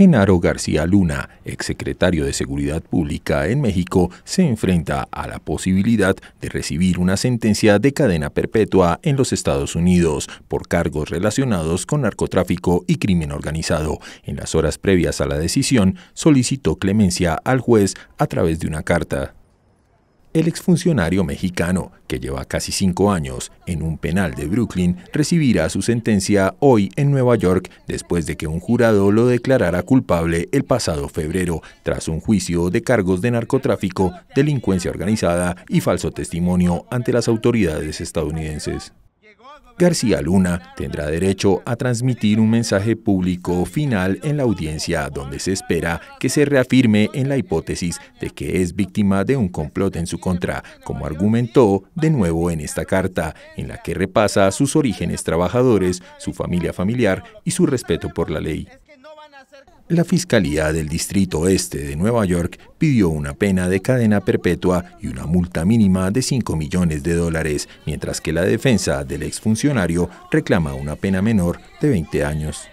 Genaro García Luna, exsecretario de Seguridad Pública en México, se enfrenta a la posibilidad de recibir una sentencia de cadena perpetua en los Estados Unidos por cargos relacionados con narcotráfico y crimen organizado. En las horas previas a la decisión, solicitó clemencia al juez a través de una carta. El exfuncionario mexicano, que lleva casi cinco años en un penal de Brooklyn, recibirá su sentencia hoy en Nueva York después de que un jurado lo declarara culpable el pasado febrero, tras un juicio de cargos de narcotráfico, delincuencia organizada y falso testimonio ante las autoridades estadounidenses. García Luna tendrá derecho a transmitir un mensaje público final en la audiencia donde se espera que se reafirme en la hipótesis de que es víctima de un complot en su contra, como argumentó de nuevo en esta carta, en la que repasa sus orígenes trabajadores, su familia familiar y su respeto por la ley la Fiscalía del Distrito Este de Nueva York pidió una pena de cadena perpetua y una multa mínima de 5 millones de dólares, mientras que la defensa del exfuncionario reclama una pena menor de 20 años.